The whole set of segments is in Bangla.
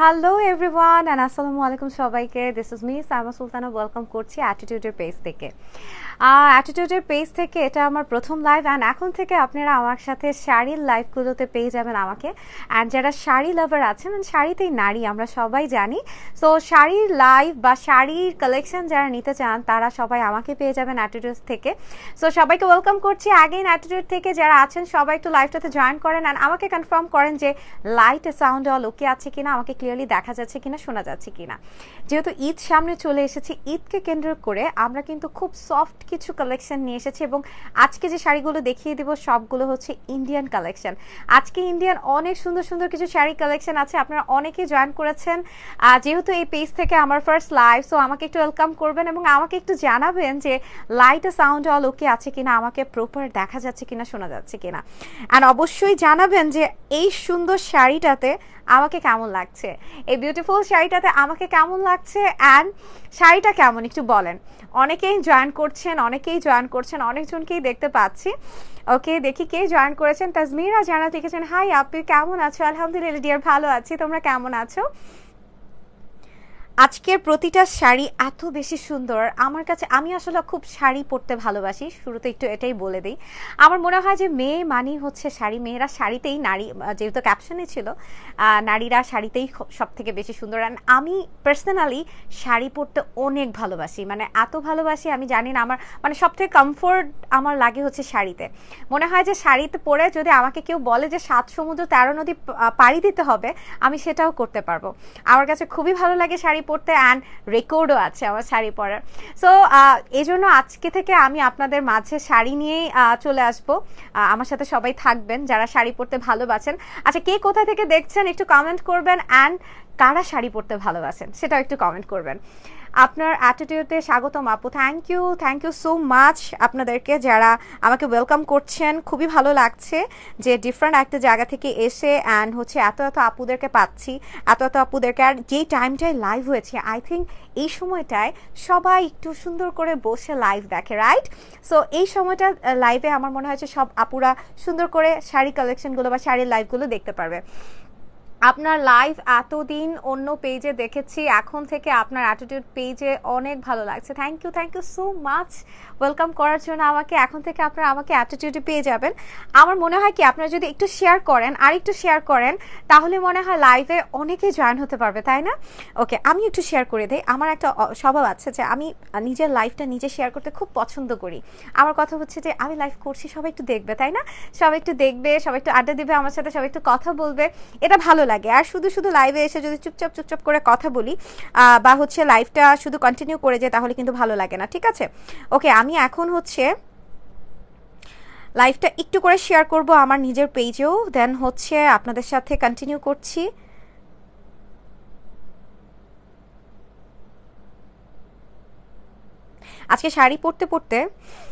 হ্যালো এভরিওয়ান অ্যান্ড আসসালামু আলাইকুম সবাইকে দিস ইজ মি সামা সুলতানা ওয়েলকাম করছি অ্যাটিটিউডের পেজ থেকে অ্যাটিটিউডের পেজ থেকে এটা আমার প্রথম লাইভ অ্যান্ড এখন থেকে আপনারা আমার সাথে শাড়ির লাইভগুলোতে পেয়ে যাবেন আমাকে অ্যান্ড যারা শাড়ি লাভার আছেন শাড়িতেই নারী আমরা সবাই জানি সো শাড়ির লাইভ বা শাড়ির কালেকশন যারা নিতে চান তারা সবাই আমাকে পেয়ে যাবেন অ্যাটিটিউড থেকে সো সবাইকে ওয়েলকাম করছি আগেইন অ্যাটিটিউড থেকে যারা আছেন সবাই একটু লাইভটাতে জয়েন করেন অ্যান্ড আমাকে কনফার্ম করেন যে লাইট সাউন্ড অল ওকে আছে কিনা আমাকে ক্লিয়ারলি দেখা যাচ্ছে কিনা শোনা যাচ্ছে কিনা যেহেতু ঈদ সামনে চলে এসেছে ঈদকে কেন্দ্র করে আমরা কিন্তু খুব সফট কিছু কালেকশন নিয়ে এসেছি এবং আজকে যে শাড়িগুলো দেখিয়ে দেবো সবগুলো হচ্ছে ইন্ডিয়ান কালেকশন আজকে ইন্ডিয়ান অনেক সুন্দর সুন্দর কিছু শাড়ি কালেকশন আছে আপনারা অনেকে জয়েন করেছেন যেহেতু এই পেজ থেকে আমার ফার্স্ট লাইভ সো আমাকে একটু ওয়েলকাম করবেন এবং আমাকে একটু জানাবেন যে লাইট সাউন্ড অল ওকে আছে কিনা আমাকে প্রপার দেখা যাচ্ছে কিনা শোনা যাচ্ছে কিনা আর অবশ্যই জানাবেন যে এই সুন্দর শাড়িটাতে আমাকে কেমন লাগছে এই বিউটিফুল শাড়িটাতে আমাকে কেমন লাগছে অ্যান্ড শাড়িটা কেমন একটু বলেন অনেকেই জয়েন করছেন অনেকেই জয়েন করছেন অনেকজনকেই দেখতে পাচ্ছি ওকে দেখি কে জয়েন করেছেন তাজমিরা জানা দেখেছেন হাই আপনি কেমন আছো আলহামদুলিল্লাহ ডিয়ার ভালো আছি তোমরা কেমন আছো আজকের প্রতিটা শাড়ি এত বেশি সুন্দর আমার কাছে আমি আসলে খুব শাড়ি পরতে ভালোবাসি শুরুতে একটু এটাই বলে দিই আমার মনে হয় যে মেয়ে মানি হচ্ছে শাড়ি মেয়েরা শাড়িতেই নারী যেহেতু ক্যাপশনে ছিল নারীরা শাড়িতেই সব থেকে বেশি সুন্দর অ্যান্ড আমি পার্সোনালি শাড়ি পরতে অনেক ভালোবাসি মানে এত ভালোবাসি আমি জানি না আমার মানে সব থেকে কমফোর্ট আমার লাগে হচ্ছে শাড়িতে মনে হয় যে শাড়িতে পরে যদি আমাকে কেউ বলে যে সাত সমুদ্র তেরো নদী পাড়ি দিতে হবে আমি সেটাও করতে পারবো আমার কাছে খুবই ভালো লাগে শাড়ি পরতে অ্যান্ড রেকর্ডও আছে আমার শাড়ি পরার সো এজন্য আজকে থেকে আমি আপনাদের মাঝে শাড়ি নিয়েই চলে আসব আমার সাথে সবাই থাকবেন যারা শাড়ি পরতে ভালোবাসেন আচ্ছা কে কোথা থেকে দেখছেন একটু কমেন্ট করবেন অ্যান্ড কারা শাড়ি পরতে ভালোবাসেন সেটাও একটু কমেন্ট করবেন আপনার অ্যাটিটিউডে স্বাগতম আপু thank you thank you so much আপনাদেরকে যারা আমাকে ওয়েলকাম করছেন খুবই ভালো লাগছে যে ডিফারেন্ট একটা জায়গা থেকে এসে অ্যান্ড হচ্ছে এত এত আপুদেরকে পাচ্ছি এত এত আপুদেরকে আর যেই টাইমটায় লাইভ হয়েছে আই থিঙ্ক এই সময়টায় সবাই একটু সুন্দর করে বসে লাইভ দেখে রাইট সো এই সময়টা লাইভে আমার মনে হয় সব আপুরা সুন্দর করে শাড়ি কালেকশনগুলো বা শাড়ির লাইভগুলো দেখতে পারবে আপনার লাইভ এতদিন অন্য পেজে দেখেছি এখন থেকে আপনার অ্যাটিটিউড পেজে অনেক ভালো লাগছে thank you thank you so much welcome করার জন্য আমাকে এখন থেকে আপনারা আমাকে অ্যাটিটিউডে পেয়ে যাবেন আমার মনে হয় কি আপনারা যদি একটু শেয়ার করেন আর একটু শেয়ার করেন তাহলে মনে হয় লাইভে অনেকে জয়েন হতে পারবে তাই না ওকে আমি একটু শেয়ার করে দিই আমার একটা স্বভাব আছে যে আমি নিজের লাইফটা নিজে শেয়ার করতে খুব পছন্দ করি আমার কথা হচ্ছে যে আমি লাইভ করছি সবাই একটু দেখবে তাই না সবাই একটু দেখবে সবাই একটু আড্ডা দেবে আমার সাথে সবাই একটু কথা বলবে এটা ভালো লাগে আর শুধু শুধু লাইভে এসে যদি চুপচাপ চুপচাপ করে কথা বলি বা হচ্ছে লাইভটা শুধু কন্টিনিউ করে যায় তাহলে কিন্তু ভালো লাগে না ঠিক আছে ওকে আমি এখন হচ্ছে লাইভটা একটু করে শেয়ার করব আমার নিজের পেজেও দেন হচ্ছে আপনাদের সাথে কন্টিনিউ করছি আজকে শাড়ি পরতে পরতে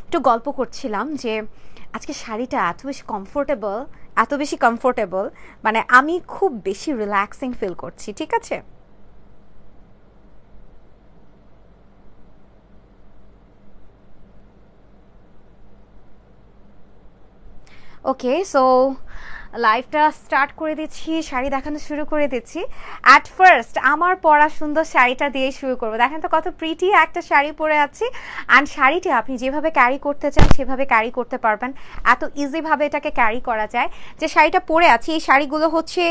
একটু গল্প করছিলাম যে আজকে শাড়িটা এত বেশি কমফোর্টেবল এত বেশি কমফোর্টেবল মানে আমি খুব বেশি রিল্যাক্সিং ফিল করছি ঠিক আছে ওকে সো লাইভটা স্টার্ট করে দিচ্ছি শাড়ি দেখানো শুরু করে দিচ্ছি অ্যাট ফার্স্ট আমার পরা সুন্দর শাড়িটা দিয়ে শুরু করবো দেখেন তো কত প্রিটি একটা শাড়ি পরে আছি অ্যান্ড শাড়িটি আপনি যেভাবে ক্যারি করতে চান সেভাবে ক্যারি করতে পারবেন এত ইজিভাবে এটাকে ক্যারি করা যায় যে শাড়িটা পরে আছি এই শাড়িগুলো হচ্ছে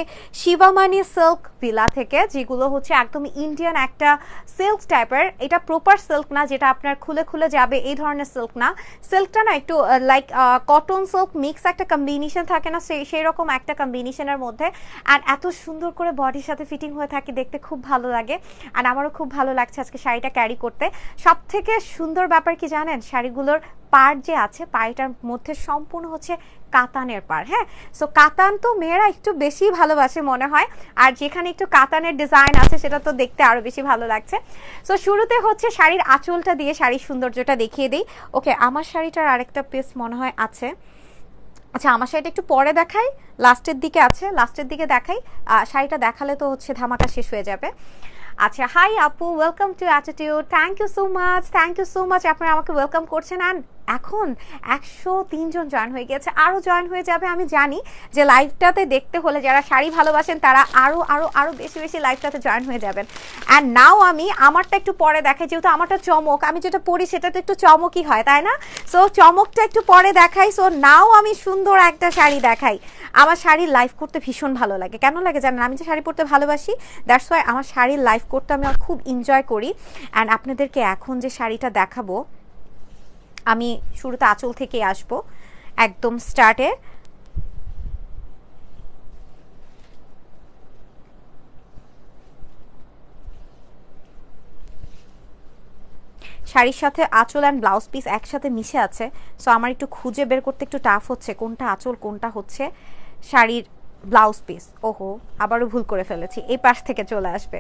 শিবামানি সিল্ক ভিলা থেকে যেগুলো হচ্ছে একদম ইন্ডিয়ান একটা সিল্ক টাইপের এটা প্রপার সিল্ক না যেটা আপনার খুলে খুলে যাবে এই ধরনের সিল্ক না সিল্কটা না একটু লাইক কটন সিল্ক মিক্স একটা কম্বিনেশন থাকে না সেই সেই এরকম একটা কম্বিনেশনের মধ্যে আর এত সুন্দর করে বডির সাথে ফিটিং হয়ে থাকে দেখতে খুব ভালো লাগে আর আমারও খুব ভালো লাগছে আজকে শাড়িটা ক্যারি করতে সব থেকে সুন্দর ব্যাপার কি জানেন শাড়িগুলোর পার যে আছে পায়েটার মধ্যে সম্পূর্ণ হচ্ছে কাতানের পার হ্যাঁ সো কাতান তো মেয়েরা একটু বেশি ভালোবাসে মনে হয় আর যেখানে একটু কাতানের ডিজাইন আছে সেটা তো দেখতে আরও বেশি ভালো লাগছে সো শুরুতে হচ্ছে শাড়ির আঁচলটা দিয়ে শাড়ির সৌন্দর্যটা দেখিয়ে দিই ওকে আমার শাড়িটার আরেকটা পিস মনে হয় আছে আচ্ছা আমার শাড়িটা একটু পরে দেখাই লাস্টের দিকে আছে লাস্টের দিকে দেখাই শাড়িটা দেখালে তো হচ্ছে ধামাকা শেষ হয়ে যাবে আচ্ছা হাই আপু welcome to Attitude thank you so much thank you so much আপনারা আমাকে ওয়েলকাম করছেন অ্যান্ড এখন একশো তিনজন জয়েন হয়ে গেছে আরও জয়েন হয়ে যাবে আমি জানি যে লাইভটাতে দেখতে হলে যারা শাড়ি ভালোবাসেন তারা আরও আরও আরও বেশি বেশি লাইভটাতে জয়েন হয়ে যাবেন অ্যান্ড নাও আমি আমারটা একটু পরে দেখাই যেহেতু আমারটা চমক আমি যেটা পড়ি সেটা তো একটু চমকই হয় তাই না সো চমকটা একটু পরে দেখাই সো নাও আমি সুন্দর একটা শাড়ি দেখাই আমার শাড়ির লাইভ করতে ভীষণ ভালো লাগে কেন লাগে জানেন আমি যে শাড়ি পরতে ভালোবাসি দ্যাটস ওয়াই আমার শাড়ির লাইভ করতে আমি খুব এনজয় করি অ্যান্ড আপনাদেরকে এখন যে শাড়িটা দেখাবো আমি শুরুতে আঁচল থেকে আসব একদম স্টার্টে শাড়ির সাথে আঁচল অ্যান্ড ব্লাউজ পিস একসাথে মিশে আছে সো আমার একটু খুঁজে বের করতে একটু টাফ হচ্ছে কোনটা আঁচল কোনটা হচ্ছে শাড়ির ব্লাউজ পিস ওহো আবারও ভুল করে ফেলেছি এই পাশ থেকে চলে আসবে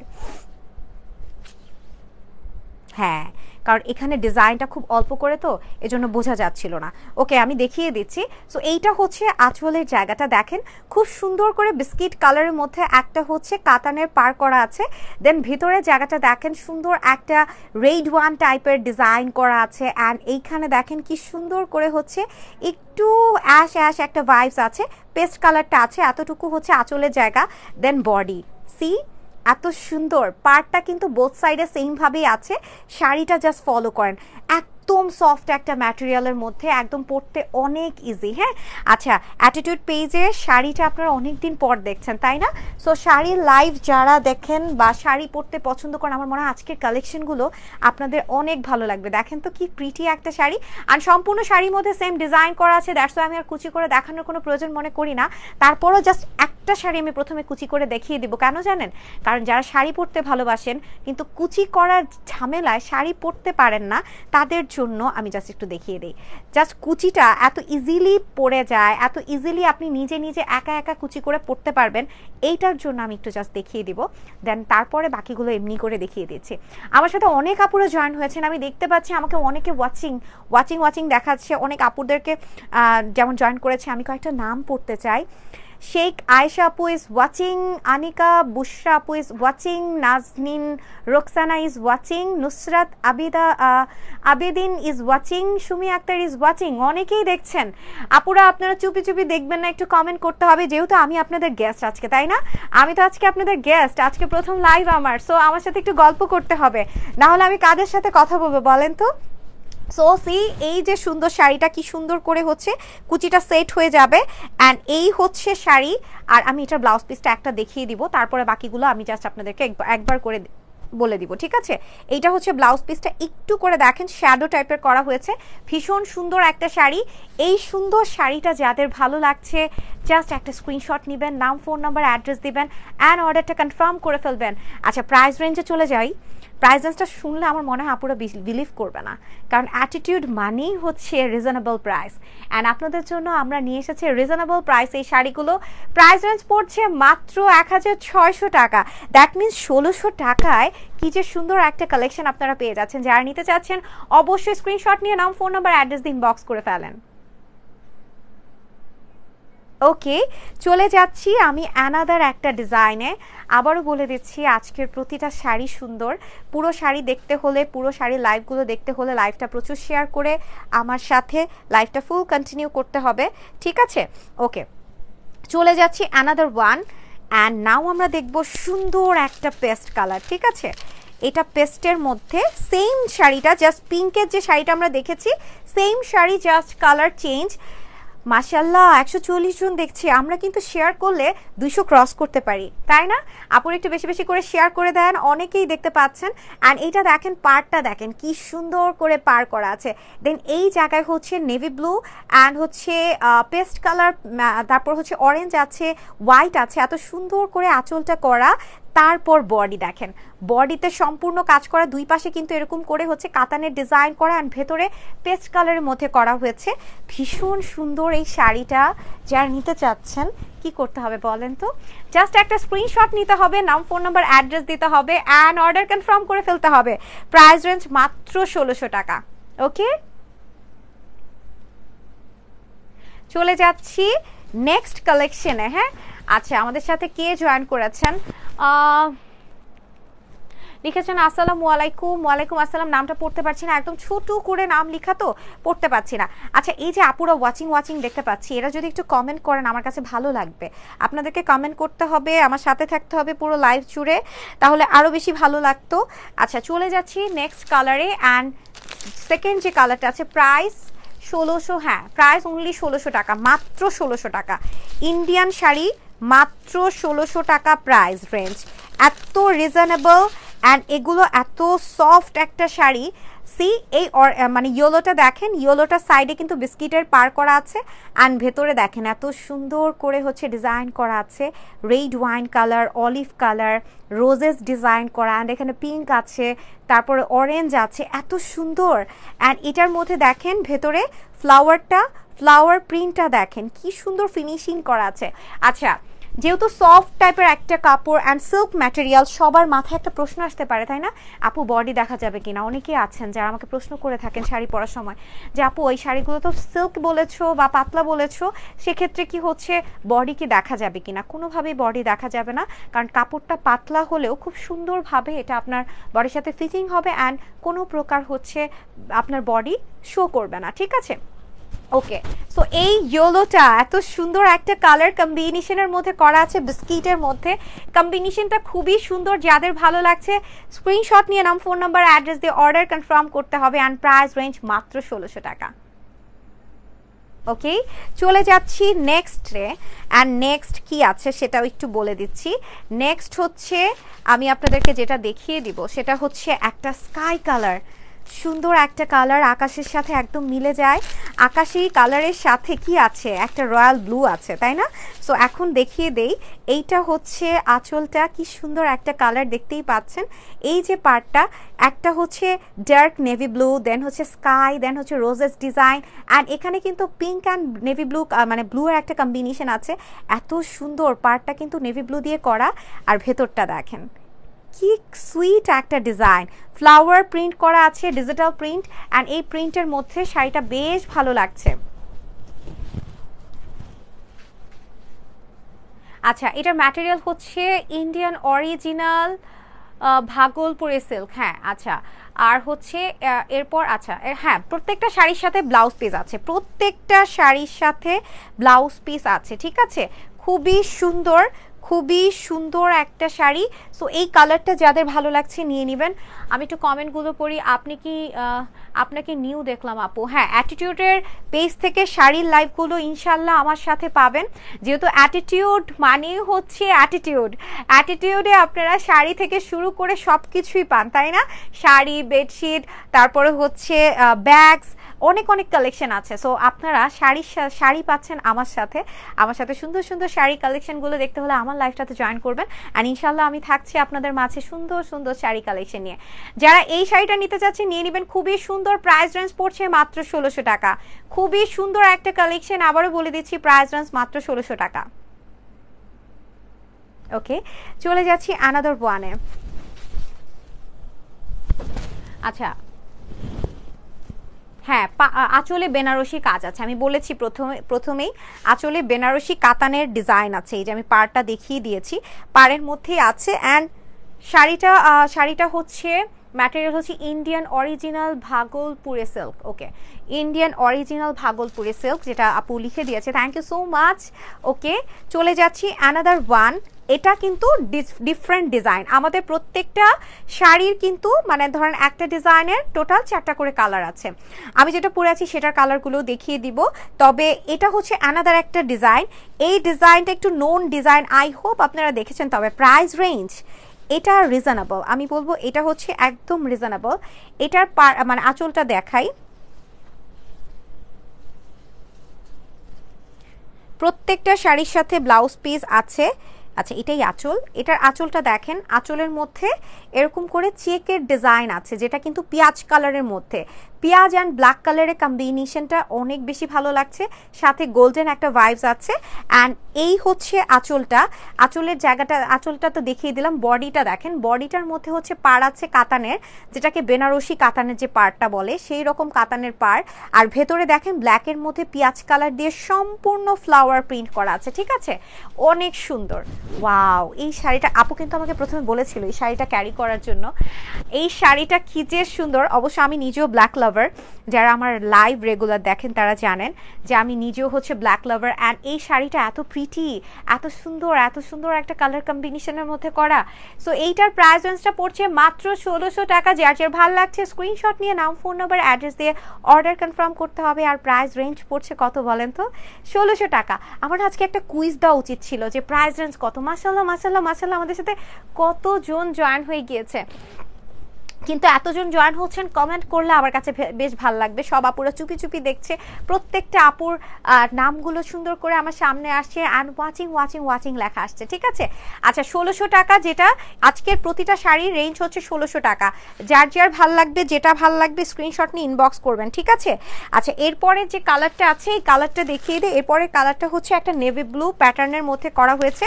হ্যাঁ কারণ এখানে ডিজাইনটা খুব অল্প করে তো এজন্য বোঝা যাচ্ছিল না ওকে আমি দেখিয়ে দিচ্ছি সো এইটা হচ্ছে আঁচলের জায়গাটা দেখেন খুব সুন্দর করে বিস্কিট কালারের মধ্যে একটা হচ্ছে কাতানের পার করা আছে দেন ভিতরে জায়গাটা দেখেন সুন্দর একটা রেড ওয়ান টাইপের ডিজাইন করা আছে অ্যান্ড এইখানে দেখেন কি সুন্দর করে হচ্ছে একটু অ্যাশ অ্যাশ একটা ভাইবস আছে পেস্ট কালারটা আছে এতটুকু হচ্ছে আঁচলের জায়গা দেন বডি সি এত সুন্দর পার্টটা কিন্তু বোথ সাইডে সেমভাবেই আছে শাড়িটা জাস্ট ফলো করেন একদম সফট একটা ম্যাটেরিয়ালের মধ্যে একদম পড়তে অনেক ইজি হ্যাঁ আচ্ছা অ্যাটিটিউড পেজে শাড়িটা আপনারা অনেক দিন পর দেখছেন তাই না সো শাড়ি লাইভ যারা দেখেন বা শাড়ি পরতে পছন্দ করেন আমার মনে হয় আজকের কালেকশনগুলো আপনাদের অনেক ভালো লাগবে দেখেন তো কি প্রিটি একটা শাড়ি আর সম্পূর্ণ শাড়ির মধ্যে সেম ডিজাইন করা আছে দ্যাটস আমি আর কুচি করে দেখানোর কোনো প্রয়োজন মনে করি না তারপরও জাস্ট একটা শাড়ি আমি প্রথমে কুচি করে দেখিয়ে দিব কেন জানেন কারণ যারা শাড়ি পরতে ভালোবাসেন কিন্তু কুচি করার ঝামেলায় শাড়ি পরতে পারেন না তার তাদের জন্য আমি জাস্ট একটু দেখিয়ে দিই জাস্ট কুচিটা এত ইজিলি পড়ে যায় এত ইজিলি আপনি নিজে নিজে একা একা কুচি করে পড়তে পারবেন এইটার জন্য আমি একটু জাস্ট দেখিয়ে দিব দেন তারপরে বাকিগুলো এমনি করে দেখিয়ে দিচ্ছি আমার সাথে অনেক আপুরা জয়েন হয়েছেন আমি দেখতে পাচ্ছি আমাকে অনেকে ওয়াচিং ওয়াচিং ওয়াচিং দেখাচ্ছে অনেক আপুদেরকে যেমন জয়েন করেছে আমি কয়েকটা নাম পড়তে চাই শেখ আয়েশা আপু ইজ ওয়াচিং আনিকা বুশরা আপু is watching Nazneen Roksana is watching Nusrat Abida Abedin is watching Sumi Akter is watching অনেকেই দেখছেন আপুরা আপনারা চুপি চুপি দেখবেন না একটু কমেন্ট করতে হবে যেহেতু আমি আপনাদের গেস্ট আজকে তাই না আমি তো আজকে আপনাদের গেস্ট আজকে প্রথম লাইভ আমার সো আমার সাথে একটু গল্প করতে হবে না হলে আমি কাদের সাথে কথা বলবো বলেন তো সো সি এই যে সুন্দর শাড়িটা কি সুন্দর করে হচ্ছে কুচিটা সেট হয়ে যাবে অ্যান্ড এই হচ্ছে শাড়ি আর আমি এটা ব্লাউজ পিসটা একটা দেখিয়ে দিব তারপরে বাকিগুলো আমি জাস্ট আপনাদেরকে একবার করে বলে দিব ঠিক আছে এইটা হচ্ছে ব্লাউজ পিসটা একটু করে দেখেন শ্যাডো টাইপের করা হয়েছে ভীষণ সুন্দর একটা শাড়ি এই সুন্দর শাড়িটা যাদের ভালো লাগছে জাস্ট একটা স্ক্রিনশট নেবেন নাম ফোন নাম্বার অ্যাড্রেস দিবেন অ্যান্ড অর্ডারটা কনফার্ম করে ফেলবেন আচ্ছা প্রাইস রেঞ্জে চলে যাই প্রাইস রেঞ্জটা শুনলে আমার মনে হয় আপুরা বিলিভ করবে না কারণ অ্যাটিটিউড মানেই হচ্ছে রিজনেবল প্রাইস অ্যান্ড আপনাদের জন্য আমরা নিয়ে এসেছি রিজনেবল প্রাইস এই শাড়িগুলো প্রাইস রেঞ্জ পড়ছে মাত্র এক হাজার ছয়শো টাকা দ্যাট মিন্স ষোলোশো টাকায় কি যে সুন্দর একটা কালেকশন আপনারা পেয়ে যাচ্ছেন যারা নিতে চাচ্ছেন অবশ্যই স্ক্রিনশট নিয়ে নাম ফোন নাম্বার অ্যাড্রেস দিন বক্স করে ফেলেন ওকে চলে যাচ্ছি আমি অ্যানাদার একটা ডিজাইনে আবারও বলে দিচ্ছি আজকের প্রতিটা শাড়ি সুন্দর পুরো শাড়ি দেখতে হলে পুরো শাড়ি লাইভগুলো দেখতে হলে লাইভটা প্রচুর শেয়ার করে আমার সাথে লাইভটা ফুল কন্টিনিউ করতে হবে ঠিক আছে ওকে চলে যাচ্ছি অ্যানাদার ওয়ান অ্যান্ড নাও আমরা দেখব সুন্দর একটা পেস্ট কালার ঠিক আছে এটা পেস্টের মধ্যে সেম শাড়িটা জাস্ট পিঙ্কের যে শাড়িটা আমরা দেখেছি সেম শাড়ি জাস্ট কালার চেঞ্জ মাসাল্লাহ একশো চল্লিশ জন দেখছি আমরা কিন্তু শেয়ার করলে দুইশো ক্রস করতে পারি তাই না আপনি একটু বেশি বেশি করে শেয়ার করে দেন অনেকেই দেখতে পাচ্ছেন অ্যান্ড এইটা দেখেন পার্টটা দেখেন কি সুন্দর করে পার করা আছে দেন এই জায়গায় হচ্ছে নেভি ব্লু অ্যান্ড হচ্ছে পেস্ট কালার তারপর হচ্ছে অরেঞ্জ আছে হোয়াইট আছে এত সুন্দর করে আঁচলটা করা তারপর বডি দেখেন বডিতে সম্পূর্ণ কাজ করা দুই পাশে কিন্তু এরকম করে হচ্ছে কাতানের ডিজাইন করা অ্যান্ড ভেতরে পেস্ট কালারের মধ্যে করা হয়েছে ভীষণ সুন্দর এই শাড়িটা যারা নিতে চাচ্ছেন কি করতে হবে বলেন তো জাস্ট একটা স্ক্রিনশট নিতে হবে নাম ফোন নাম্বার অ্যাড্রেস দিতে হবে অ্যান্ড অর্ডার কনফার্ম করে ফেলতে হবে প্রাইস রেঞ্জ মাত্র ষোলোশো টাকা ওকে চলে যাচ্ছি নেক্সট কালেকশনে হ্যাঁ আচ্ছা আমাদের সাথে কে জয়েন করেছেন লিখেছেন আসসালামু আলাইকুম ওয়ালাইকুম আসসালাম নামটা পড়তে পারছি না একদম ছোট করে নাম লেখা তো পড়তে পারছি না আচ্ছা এই যে আপুরা ওয়াচিং ওয়াচিং দেখতে পাচ্ছি এরা যদি একটু কমেন্ট করেন আমার কাছে ভালো লাগবে আপনাদেরকে কমেন্ট করতে হবে আমার সাথে থাকতে হবে পুরো লাইভ জুড়ে তাহলে আরও বেশি ভালো লাগতো আচ্ছা চলে যাচ্ছি নেক্সট কালারে অ্যান্ড সেকেন্ড যে কালারটা আছে প্রাইস ষোলোশো হ্যাঁ প্রাইস অনলি ষোলোশো টাকা মাত্র ষোলোশো টাকা ইন্ডিয়ান শাড়ি মাত্র ষোলোশো টাকা প্রাইস রেঞ্জ এত রিজনেবল অ্যান্ড এগুলো এত সফট একটা শাড়ি সি এই মানে ইয়োলোটা দেখেন ইয়োলোটা সাইডে কিন্তু বিস্কিটের পার করা আছে অ্যান্ড ভেতরে দেখেন এত সুন্দর করে হচ্ছে ডিজাইন করা আছে red wine colour olive colour roses design করা অ্যান্ড এখানে পিঙ্ক আছে তারপরে অরেঞ্জ আছে এত সুন্দর অ্যান্ড এটার মধ্যে দেখেন ভেতরে ফ্লাওয়ারটা ফ্লাওয়ার প্রিন্টটা দেখেন কি সুন্দর ফিনিশিং করা আছে আচ্ছা যেহেতু সফট টাইপের একটা কাপড় অ্যান্ড সিল্ক ম্যাটেরিয়াল সবার মাথায় একটা প্রশ্ন আসতে পারে তাই না আপু বডি দেখা যাবে কি না অনেকেই আছেন যারা আমাকে প্রশ্ন করে থাকেন শাড়ি পরার সময় যে আপু ওই শাড়িগুলো তো সিল্ক বলেছো বা পাতলা বলেছ সেক্ষেত্রে কি হচ্ছে বডি কি দেখা যাবে কি না কোনোভাবেই বডি দেখা যাবে না কারণ কাপড়টা পাতলা হলেও খুব সুন্দরভাবে এটা আপনার বডির সাথে ফিটিং হবে অ্যান্ড কোনো প্রকার হচ্ছে আপনার বডি শো করবে না ঠিক আছে ওকে সো এই ইয়েলোটা এত সুন্দর একটা কালার কম্বিনেশনের মধ্যে করা আছে বিস্কিটের মধ্যে কম্বিনেশনটা খুবই সুন্দর যাদের ভালো লাগছে স্ক্রিনশট নিয়ে নাম ফোন নাম্বার অ্যাড্রেস দিয়ে অর্ডার কনফার্ম করতে হবে অ্যান্ড প্রাইস রেঞ্জ মাত্র ষোলোশো টাকা ওকে চলে যাচ্ছি নেক্সটে অ্যান্ড নেক্সট কি আছে সেটাও একটু বলে দিচ্ছি নেক্সট হচ্ছে আমি আপনাদেরকে যেটা দেখিয়ে দিব সেটা হচ্ছে একটা স্কাই কালার সুন্দর একটা কালার আকাশের সাথে একদম মিলে যায় আকাশেই কালারের সাথে কি আছে একটা রয়্যাল ব্লু আছে তাই না সো এখন দেখিয়ে দেই এইটা হচ্ছে আঁচলটা কি সুন্দর একটা কালার দেখতেই পাচ্ছেন এই যে পার্টটা একটা হচ্ছে ডার্ক নেভি ব্লু দেন হচ্ছে স্কাই দেন হচ্ছে রোজেস ডিজাইন অ্যান্ড এখানে কিন্তু পিঙ্ক অ্যান্ড নেভি ব্লু মানে ব্লু এর একটা কম্বিনেশন আছে এত সুন্দর পার্টটা কিন্তু নেভি ব্লু দিয়ে করা আর ভেতরটা দেখেন কি সুইট একটা ডিজাইন ফ্লাওয়ার প্রিন্ট করা আছে ডিজিটাল প্রিন্ট অ্যান্ড এই প্রিন্টের মধ্যে শাড়িটা বেশ ভালো লাগছে আচ্ছা এটা ম্যাটেরিয়াল হচ্ছে ইন্ডিয়ান অরিজিনাল ভাগলপুরে সিল্ক হ্যাঁ আচ্ছা আর হচ্ছে এরপর আচ্ছা হ্যাঁ প্রত্যেকটা শাড়ির সাথে ব্লাউজ পিস আছে প্রত্যেকটা শাড়ির সাথে ব্লাউজ পিস আছে ঠিক আছে খুবই সুন্দর খুবই সুন্দর একটা শাড়ি সো এই কালারটা যাদের ভালো লাগছে নিয়ে নেবেন আমি একটু কমেন্টগুলো পড়ি আপনি কি আপনাকে নিউ দেখলাম আপু হ্যাঁ অ্যাটিটিউডের পেজ থেকে শাড়ির লাইভগুলো ইনশাল্লাহ আমার সাথে পাবেন যেহেতু অ্যাটিটিউড মানে হচ্ছে অ্যাটিটিউড অ্যাটিটিউডে আপনারা শাড়ি থেকে শুরু করে সব কিছুই পান তাই না শাড়ি বেডশিট তারপরে হচ্ছে ব্যাগস অনেক অনেক কালেকশন আছে সো আপনারা শাড়ির শাড়ি পাচ্ছেন আমার সাথে আমার সাথে সুন্দর সুন্দর শাড়ি কালেকশনগুলো দেখতে হলে আমার লাইফটাতে জয়েন করবেন অ্যান্ড ইনশাল্লাহ আমি থাকছি আপনাদের মাঝে সুন্দর সুন্দর শাড়ি কালেকশন নিয়ে যারা এই শাড়িটা নিতে চাচ্ছে নিয়ে নেবেন খুবই সুন্দর প্রাইস রেঞ্জ পড়ছে মাত্র ষোলোশো টাকা খুবই সুন্দর একটা কালেকশন আবারও বলে দিচ্ছি প্রাইস রেঞ্জ মাত্র ষোলোশো টাকা ওকে চলে যাচ্ছি আনাদর ওয়ানে আচ্ছা হ্যাঁ আঁচলে বেনারসি কাজ আছে আমি বলেছি প্রথমে প্রথমেই আঁচলে বেনারসি কাতানের ডিজাইন আছে এই যে আমি পাড়টা দেখিয়ে দিয়েছি পাড়ের মধ্যেই আছে অ্যান্ড শাড়িটা শাড়িটা হচ্ছে ম্যাটেরিয়াল হচ্ছে ইন্ডিয়ান অরিজিনাল ভাগলপুরে সিল্ক ওকে ইন্ডিয়ান অরিজিনাল ভাগলপুরে সিল্ক যেটা আপু লিখে দিয়েছে thank you so much okay চলে যাচ্ছি অ্যানাদার ওয়ান এটা কিন্তু ডিফারেন্ট ডিজাইন আমাদের প্রত্যেকটা শাড়ির কিন্তু মানে ধরেন একটা ডিজাইনের টোটাল চারটা করে কালার আছে আমি যেটা পরে আছি সেটার কালারগুলো দেখিয়ে দিব তবে এটা হচ্ছে অ্যানাদার একটা ডিজাইন এই ডিজাইনটা একটু নোন ডিজাইন আই হোপ আপনারা দেখেছেন তবে প্রাইস রেঞ্জ এটা রিজনেবল আমি বলবো এটা হচ্ছে একদম রিজনেবল এটার মানে আঁচলটা দেখাই প্রত্যেকটা শাড়ির সাথে ব্লাউজ পিস আছে আচ্ছা এটাই আঁচল এটার আঁচলটা দেখেন আঁচলের মধ্যে এরকম করে চেকের ডিজাইন আছে যেটা কিন্তু পিঁয়াজ কালারের মধ্যে পেঁয়াজ অ্যান্ড ব্ল্যাক কালারের কম্বিনেশনটা অনেক বেশি ভালো লাগছে সাথে গোল্ডেন একটা ভাইবস আছে অ্যান্ড এই হচ্ছে আঁচলটা আঁচলের জায়গাটা আঁচলটা তো দেখিয়ে দিলাম বডিটা দেখেন বডিটার মধ্যে হচ্ছে পার আছে কাতানের যেটাকে বেনারসি কাতানের যে পারটা বলে সেই রকম কাতানের পার আর ভেতরে দেখেন ব্ল্যাকের মধ্যে পেঁয়াজ কালার দিয়ে সম্পূর্ণ ফ্লাওয়ার প্রিন্ট করা আছে ঠিক আছে অনেক সুন্দর ওয়াও এই শাড়িটা আপু কিন্তু আমাকে প্রথমে বলেছিল এই শাড়িটা ক্যারি করার জন্য এই শাড়িটা কি যে সুন্দর অবশ্য আমি নিজেও ব্ল্যাক লাভ লাভার যারা আমার লাইভ রেগুলার দেখেন তারা জানেন যে আমি নিজেও হচ্ছে ব্ল্যাক লাভার অ্যান্ড এই শাড়িটা এত প্রিটি এত সুন্দর এত সুন্দর একটা কালার কম্বিনেশনের মধ্যে করা সো এইটার প্রাইস রেঞ্জটা পড়ছে মাত্র ষোলোশো টাকা যার যার ভালো লাগছে স্ক্রিনশট নিয়ে নাম ফোন নাম্বার অ্যাড্রেস দিয়ে অর্ডার কনফার্ম করতে হবে আর প্রাইস রেঞ্জ পড়ছে কত বলেন তো ষোলোশো টাকা আমার আজকে একটা কুইজ দেওয়া উচিত ছিল যে প্রাইস রেঞ্জ কত মাসাল্লাহ মাসাল্লাহ মাসাল্লাহ আমাদের সাথে কতজন জয়েন হয়ে গিয়েছে কিন্তু এতজন জয়েন হচ্ছেন কমেন্ট করলে আমার কাছে বেশ ভালো লাগবে সব আপুরা চুপি চুপি দেখছে প্রত্যেকটা আপুর নামগুলো সুন্দর করে আমার সামনে আসছে অ্যান্ড ওয়াচিং ওয়াচিং ওয়াচিং লেখা আসছে ঠিক আছে আচ্ছা ষোলোশো টাকা যেটা আজকের প্রতিটা শাড়ির রেঞ্জ হচ্ছে ষোলোশো টাকা যার যার ভাল লাগবে যেটা ভাল লাগবে স্ক্রিনশট নিয়ে ইনবক্স করবেন ঠিক আছে আচ্ছা এরপরে যে কালারটা আছে এই কালারটা দেখিয়ে দিই এরপরে কালারটা হচ্ছে একটা নেভি ব্লু প্যাটার্নের মধ্যে করা হয়েছে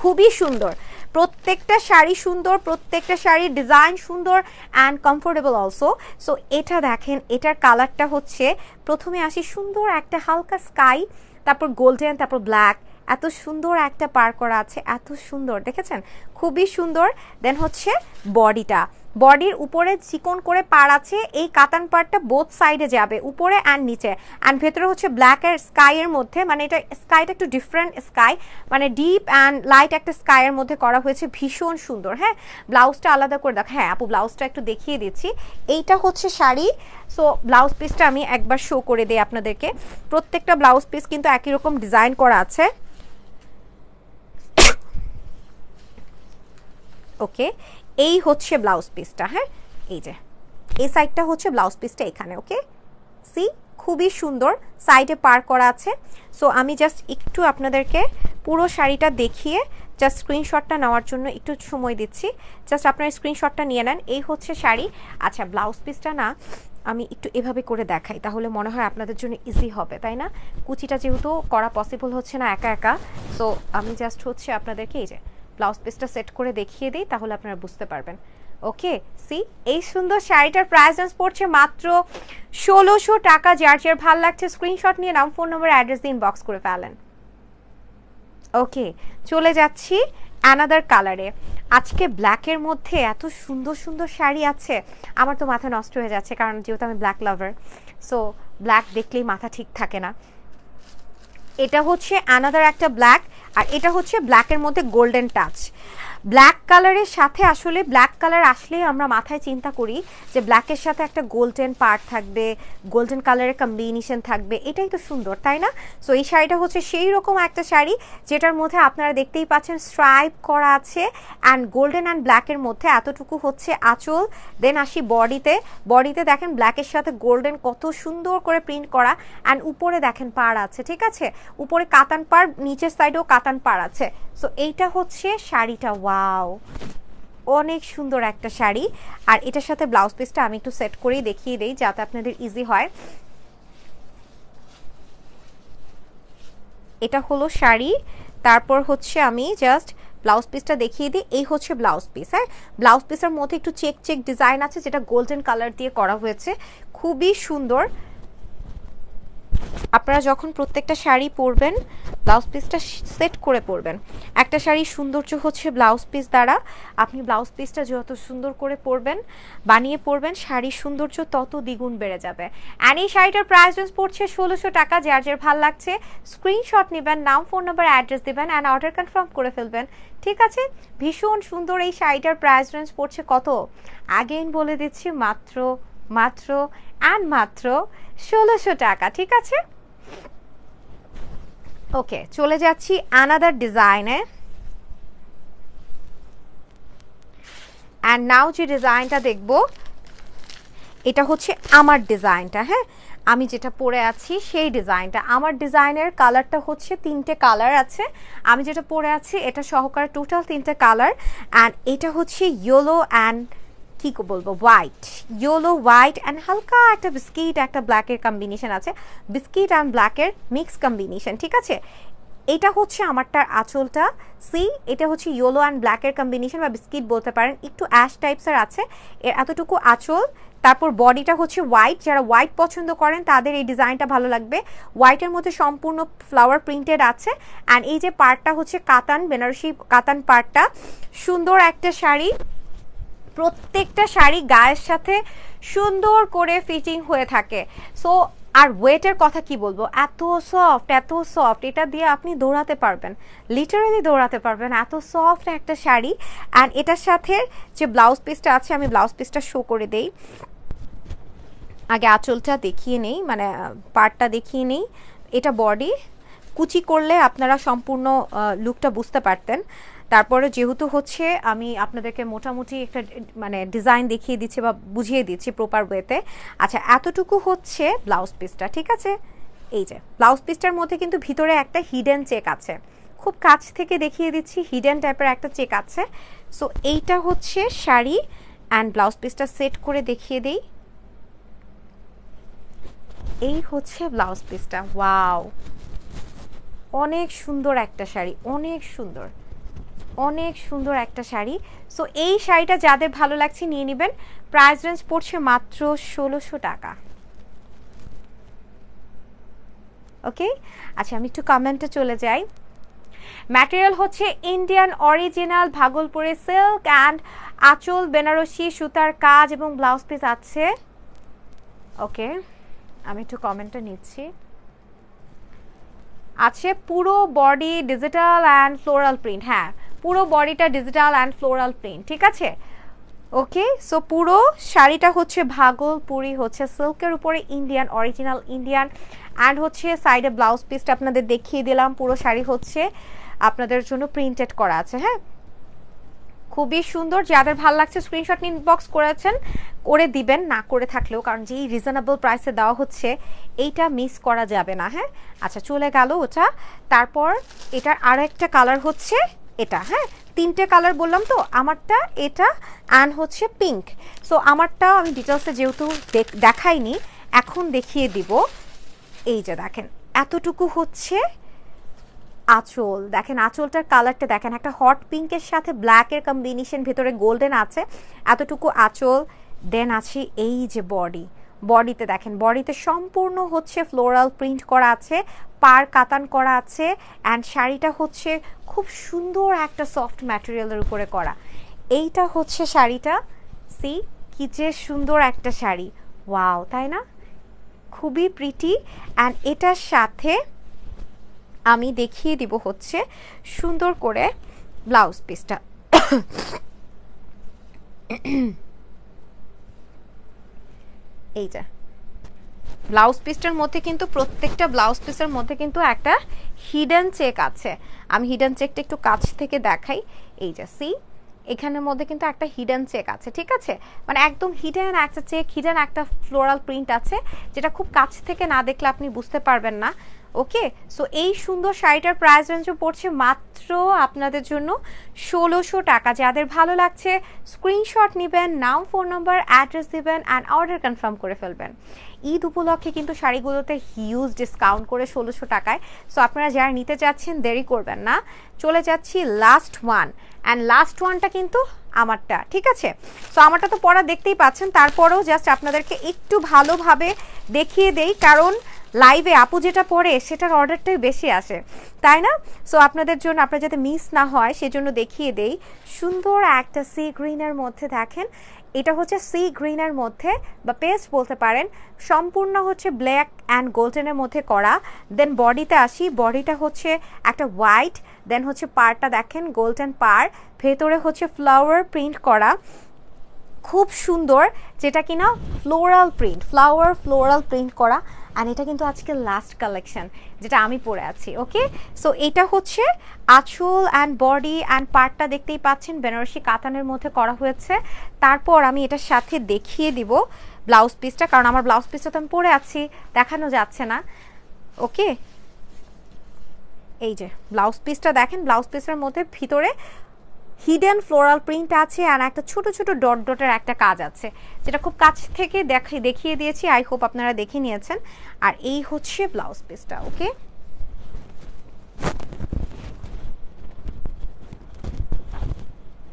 খুবই সুন্দর প্রত্যেকটা শাড়ি সুন্দর প্রত্যেকটা শাড়ির ডিজাইন সুন্দর অ্যান্ড কমফোর্টেবল অলসো সো এটা দেখেন এটার কালারটা হচ্ছে প্রথমে আসি সুন্দর একটা হালকা স্কাই তারপর গোল্ডেন তারপর ব্ল্যাক এত সুন্দর একটা পার করা আছে এত সুন্দর দেখেছেন খুবই সুন্দর দেন হচ্ছে বডিটা বডির উপরে চিকন করে পার আছে এই কাতান পার্টটা বোথ সাইডে যাবে উপরে অ্যান্ড নিচে অ্যান্ড ভেতরে হচ্ছে ব্ল্যাক স্কাই স্কাইয়ের মধ্যে মানে এটা স্কাইটা একটু ডিফারেন্ট স্কাই মানে ডিপ অ্যান্ড লাইট একটা স্কাইয়ের মধ্যে করা হয়েছে ভীষণ সুন্দর হ্যাঁ ব্লাউজটা আলাদা করে দেখ হ্যাঁ আপু ব্লাউজটা একটু দেখিয়ে দিচ্ছি এইটা হচ্ছে শাড়ি সো ব্লাউজ পিসটা আমি একবার শো করে দিই আপনাদেরকে প্রত্যেকটা ব্লাউজ পিস কিন্তু একই রকম ডিজাইন করা আছে ওকে এই হচ্ছে ব্লাউজ পিসটা হ্যাঁ এই যে এই সাইডটা হচ্ছে ব্লাউজ পিসটা এখানে ওকে সি খুবই সুন্দর সাইডে পার করা আছে সো আমি জাস্ট একটু আপনাদেরকে পুরো শাড়িটা দেখিয়ে জাস্ট স্ক্রিনশটটা নেওয়ার জন্য একটু সময় দিচ্ছি জাস্ট আপনার স্ক্রিনশটটা নিয়ে নেন এই হচ্ছে শাড়ি আচ্ছা ব্লাউজ পিসটা না আমি একটু এভাবে করে দেখাই তাহলে মনে হয় আপনাদের জন্য ইজি হবে তাই না কুচিটা যেহেতু করা পসিবল হচ্ছে না একা একা সো আমি জাস্ট হচ্ছে আপনাদেরকে এই যে ব্লাউজ পিসটা সেট করে দেখিয়ে দিই তাহলে আপনারা বুঝতে পারবেন ওকে সি এই সুন্দর শাড়িটার প্রাইস রেঞ্জ পড়ছে মাত্র ষোলোশো টাকা যার যার ভাল লাগছে স্ক্রিনশট নিয়ে নাম ফোন নম্বর অ্যাড্রেস দিন বক্স করে ফেলেন ওকে চলে যাচ্ছি অ্যানাদার কালারে আজকে ব্ল্যাকের মধ্যে এত সুন্দর সুন্দর শাড়ি আছে আমার তো মাথা নষ্ট হয়ে যাচ্ছে কারণ যেহেতু আমি ব্ল্যাক লাভার সো ব্ল্যাক দেখলেই মাথা ঠিক থাকে না এটা হচ্ছে অ্যানাদার একটা ব্ল্যাক আর এটা হচ্ছে ব্ল্যাকের মধ্যে গোল্ডেন টাচ ব্ল্যাক কালারের সাথে আসলে ব্ল্যাক কালার আসলেই আমরা মাথায় চিন্তা করি যে ব্ল্যাকের সাথে একটা গোল্ডেন পার্ট থাকবে গোল্ডেন কালারের কম্বিনেশন থাকবে এটাই তো সুন্দর তাই না সো এই শাড়িটা হচ্ছে সেই রকম একটা শাড়ি যেটার মধ্যে আপনারা দেখতেই পাচ্ছেন স্ট্রাইপ করা আছে অ্যান্ড গোল্ডেন অ্যান্ড ব্ল্যাকের মধ্যে এতটুকু হচ্ছে আঁচল দেন আসি বডিতে বডিতে দেখেন ব্ল্যাকের সাথে গোল্ডেন কত সুন্দর করে প্রিন্ট করা অ্যান্ড উপরে দেখেন পাড় আছে ঠিক আছে উপরে কাতান পাড় নিচের সাইডেও কাতান পাড় আছে সো এইটা হচ্ছে শাড়িটা ওয়া ওয়াও অনেক সুন্দর একটা শাড়ি আর এটার সাথে ব্লাউজ পিসটা আমি একটু সেট করেই দেখিয়ে দিই যাতে আপনাদের ইজি হয় এটা হলো শাড়ি তারপর হচ্ছে আমি জাস্ট ব্লাউজ পিসটা দেখিয়ে দিই এই হচ্ছে ব্লাউজ পিস হ্যাঁ ব্লাউজ পিসের মধ্যে একটু চেক চেক ডিজাইন আছে যেটা গোল্ডেন কালার দিয়ে করা হয়েছে খুবই সুন্দর আপনারা যখন প্রত্যেকটা শাড়ি পরবেন ব্লাউজ পিসটা সেট করে পরবেন একটা শাড়ির সৌন্দর্য হচ্ছে ব্লাউজ পিস দ্বারা আপনি ব্লাউজ পিসটা যত সুন্দর করে পরবেন বানিয়ে পরবেন শাড়ির সৌন্দর্য তত দ্বিগুণ বেড়ে যাবে অ্যান্ড এই শাড়িটার প্রাইস রেঞ্জ পড়ছে ষোলোশো টাকা যার যার ভাল লাগছে স্ক্রিনশট নেবেন নাম ফোন নাম্বার অ্যাড্রেস দেবেন অ্যান্ড অর্ডার কনফার্ম করে ফেলবেন ঠিক আছে ভীষণ সুন্দর এই শাড়িটার প্রাইস রেঞ্জ পড়ছে কত আগেইন বলে দিচ্ছি মাত্র মাত্র অ্যান্ড মাত্র ষোলোশো টাকা ঠিক আছে ওকে চলে যাচ্ছি অ্যানাদার ডিজাইনে অ্যান্ড নাও যে ডিজাইনটা দেখব এটা হচ্ছে আমার ডিজাইনটা হ্যাঁ আমি যেটা পরে আছি সেই ডিজাইনটা আমার ডিজাইনের কালারটা হচ্ছে তিনটে কালার আছে আমি যেটা পরে আছি এটা সহকারে টোটাল তিনটে কালার অ্যান্ড এটা হচ্ছে ইয়েলো অ্যান্ড কি বলবো হোয়াইট ইয়েলো হোয়াইট অ্যান্ড হালকা একটা বিস্কিট একটা ব্ল্যাকের কম্বিনেশন আছে বিস্কিট অ্যান্ড ব্ল্যাকের মিক্স কম্বিনেশন ঠিক আছে এটা হচ্ছে আমারটার আঁচলটা সি এটা হচ্ছে ইয়েলো অ্যান্ড ব্ল্যাকের কম্বিনেশন বা বিস্কিট বলতে পারেন একটু অ্যাশ টাইপসের আছে এর এতটুকু আঁচল তারপর বডিটা হচ্ছে হোয়াইট যারা হোয়াইট পছন্দ করেন তাদের এই ডিজাইনটা ভালো লাগবে হোয়াইটের মধ্যে সম্পূর্ণ ফ্লাওয়ার প্রিন্টেড আছে অ্যান্ড এই যে পার্টটা হচ্ছে কাতান বেনারসি কাতান পার্টটা সুন্দর একটা শাড়ি প্রত্যেকটা শাড়ি গায়ের সাথে সুন্দর করে ফিটিং হয়ে থাকে সো আর ওয়েটের কথা কি বলবো এত সফট এত সফট এটা দিয়ে আপনি দৌড়াতে পারবেন লিটারালি দৌড়াতে পারবেন এত সফট একটা শাড়ি অ্যান্ড এটার সাথে যে ব্লাউজ পিসটা আছে আমি ব্লাউজ পিসটা শো করে দেই আগে আঁচলটা দেখিয়ে নেই মানে পার্টটা দেখিয়ে নেই এটা বডি কুচি করলে আপনারা সম্পূর্ণ লুকটা বুঝতে পারতেন তারপরে যেহেতু হচ্ছে আমি আপনাদেরকে মোটামুটি একটা মানে ডিজাইন দেখিয়ে দিচ্ছি বা বুঝিয়ে দিচ্ছি প্রপার ওয়েতে আচ্ছা এতটুকু হচ্ছে ব্লাউজ পিসটা ঠিক আছে এই যে ব্লাউজ পিসটার মধ্যে কিন্তু ভিতরে একটা হিডেন চেক আছে খুব কাছ থেকে দেখিয়ে দিচ্ছি হিডেন টাইপের একটা চেক আছে সো এইটা হচ্ছে শাড়ি অ্যান্ড ব্লাউজ পিসটা সেট করে দেখিয়ে দিই এই হচ্ছে ব্লাউজ পিসটা ওয়াও অনেক সুন্দর একটা শাড়ি অনেক সুন্দর অনেক সুন্দর একটা শাড়ি সো এই শাড়িটা যাদের ভালো লাগছে নিয়ে নেবেন প্রাইস রেঞ্জ পড়ছে মাত্র ষোলোশো টাকা ওকে আচ্ছা আমি একটু কমেন্টে চলে যাই ম্যাটেরিয়াল হচ্ছে ইন্ডিয়ান অরিজিনাল ভাগলপুরে সিল্ক অ্যান্ড আঁচল বেনারসি সুতার কাজ এবং ব্লাউজ পিস আছে ওকে আমি একটু কমেন্টটা নিচ্ছি আছে পুরো body digital and floral print হ্যাঁ পুরো বডিটা ডিজিটাল অ্যান্ড ফ্লোরাল প্রিন্ট ঠিক আছে ওকে সো পুরো শাড়িটা হচ্ছে ভাগলপুরি হচ্ছে সিল্কের উপরে ইন্ডিয়ান অরিজিনাল ইন্ডিয়ান অ্যান্ড হচ্ছে সাইডে ব্লাউজ পিসটা আপনাদের দেখিয়ে দিলাম পুরো শাড়ি হচ্ছে আপনাদের জন্য প্রিন্টেড করা আছে হ্যাঁ খুবই সুন্দর যাদের ভালো লাগছে স্ক্রিনশট ইনবক্স করেছেন করে দিবেন না করে থাকলেও কারণ যেই রিজনেবল প্রাইসে দেওয়া হচ্ছে এইটা মিস করা যাবে না হ্যাঁ আচ্ছা চলে গেল ওটা তারপর এটার একটা কালার হচ্ছে এটা হ্যাঁ তিনটে কালার বললাম তো আমারটা এটা অ্যান্ড হচ্ছে পিঙ্ক সো আমারটা আমি ডিটেলসে যেহেতু দেখাইনি এখন দেখিয়ে দিব এই যে দেখেন এতটুকু হচ্ছে আঁচল দেখেন আঁচলটার কালারটা দেখেন একটা হট পিঙ্কের সাথে ব্ল্যাকের কম্বিনেশন ভেতরে গোল্ডেন আছে এতটুকু আঁচল দেন আছে এই যে বডি বডিতে দেখেন বডিতে সম্পূর্ণ হচ্ছে ফ্লোরাল প্রিন্ট করা আছে পার কাতান করা আছে অ্যান্ড শাড়িটা হচ্ছে খুব সুন্দর একটা সফট ম্যাটেরিয়ালের উপরে করা এইটা হচ্ছে শাড়িটা সি কি যে সুন্দর একটা শাড়ি ওয়াও তাই না খুবই প্রিটি অ্যান্ড এটার সাথে আমি দেখিয়ে দিব হচ্ছে সুন্দর করে ব্লাউজ পিসটা এই যে ব্লাউজ পিসটার মধ্যে কিন্তু প্রত্যেকটা ব্লাউজ পিসের মধ্যে কিন্তু একটা হিডেন চেক আছে আমি হিডেন চেকটা একটু কাছ থেকে দেখাই এই যে সি এখানের মধ্যে কিন্তু একটা হিডেন চেক আছে ঠিক আছে মানে একদম হিডেন একটা চেক হিডেন একটা ফ্লোরাল প্রিন্ট আছে যেটা খুব কাছ থেকে না দেখলে আপনি বুঝতে পারবেন না ওকে সো এই সুন্দর শাড়িটার প্রাইস রেঞ্জও পড়ছে মাত্র আপনাদের জন্য ষোলোশো টাকা যাদের ভালো লাগছে স্ক্রিনশট নেবেন নাম ফোন নাম্বার অ্যাড্রেস দেবেন অ্যান্ড অর্ডার কনফার্ম করে ফেলবেন ঈদ উপলক্ষে কিন্তু শাড়িগুলোতে হিউজ ডিসকাউন্ট করে ষোলোশো টাকায় সো আপনারা যারা নিতে চাচ্ছেন দেরি করবেন না চলে যাচ্ছি লাস্ট ওয়ান অ্যান্ড লাস্ট ওয়ানটা কিন্তু আমারটা ঠিক আছে সো আমারটা তো পড়া দেখতেই পাচ্ছেন তারপরেও জাস্ট আপনাদেরকে একটু ভালোভাবে দেখিয়ে দেই কারণ লাইভে আপু যেটা পরে সেটার অর্ডারটাই বেশি আসে তাই না সো আপনাদের জন্য আপনার যাতে মিস না হয় সেজন্য দেখিয়ে দেই সুন্দর একটা সি গ্রিনের মধ্যে দেখেন এটা হচ্ছে সি গ্রিনের মধ্যে বা পেস্ট বলতে পারেন সম্পূর্ণ হচ্ছে ব্ল্যাক অ্যান্ড গোল্ডেনের মধ্যে করা দেন বডিতে আসি বডিটা হচ্ছে একটা হোয়াইট দেন হচ্ছে পারটা দেখেন গোল্ডেন পার ভেতরে হচ্ছে ফ্লাওয়ার প্রিন্ট করা খুব সুন্দর যেটা কিনা floral print flower floral print করা অ্যান্ড এটা কিন্তু আজকে লাস্ট কালেকশন যেটা আমি পরে আছি ওকে সো এটা হচ্ছে আঁচল অ্যান্ড বডি অ্যান্ড পার্টটা দেখতেই পাচ্ছেন বেনারসি কাতানের মধ্যে করা হয়েছে তারপর আমি এটার সাথে দেখিয়ে দিব ব্লাউজ পিসটা কারণ আমার ব্লাউজ পিসটা তো আমি পরে আছি দেখানো যাচ্ছে না ওকে এই যে ব্লাউজ পিসটা দেখেন ব্লাউজ পিসের মধ্যে ভিতরে হিডেন ফ্লোরাল প্রিন্ট আছে আর একটা ছোট ছোট ডট ডটের একটা কাজ আছে যেটা খুব কাছ থেকে দেখে দেখিয়ে দিয়েছি আই হোপ আপনারা দেখে নিয়েছেন আর এই হচ্ছে ব্লাউজ পিসটা ওকে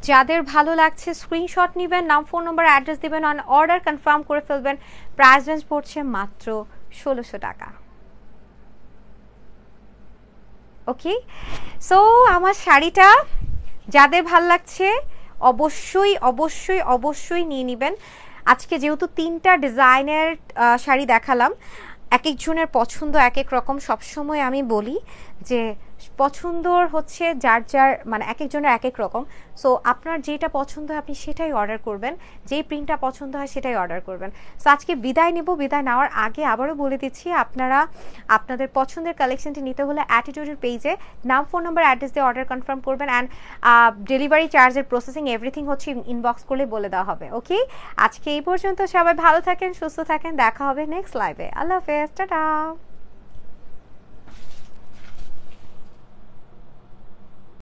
যাদের ভালো লাগছে স্ক্রিনশট নেবেন নাম ফোন নম্বর অ্যাড্রেস দেবেন অন অর্ডার কনফার্ম করে ফেলবেন প্রাইস রেঞ্জ পড়ছে মাত্র ষোলোশো টাকা ওকে সো আমার শাড়িটা যাদের ভাল লাগছে অবশ্যই অবশ্যই অবশ্যই নিয়ে নেবেন আজকে যেহেতু তিনটা ডিজাইনের শাড়ি দেখালাম এক একজনের পছন্দ এক এক রকম সবসময় আমি বলি যে পছন্দর হচ্ছে যার যার মানে এক একজনের এক এক রকম সো আপনার যেটা পছন্দ হয় আপনি সেটাই অর্ডার করবেন যেই প্রিন্টটা পছন্দ হয় সেটাই অর্ডার করবেন সো আজকে বিদায় নেব বিদায় নেওয়ার আগে আবারও বলে দিচ্ছি আপনারা আপনাদের পছন্দের কালেকশনটি নিতে হলে অ্যাটিটিউডের পেজে নাম ফোন নাম্বার অ্যাড্রেস দিয়ে অর্ডার কনফার্ম করবেন অ্যান্ড ডেলিভারি চার্জের প্রসেসিং এভরিথিং হচ্ছে ইনবক্স করলে বলে দেওয়া হবে ওকে আজকে এই পর্যন্ত সবাই ভালো থাকেন সুস্থ থাকেন দেখা হবে নেক্সট লাইভে আল্লাহ হাফেজ টাটা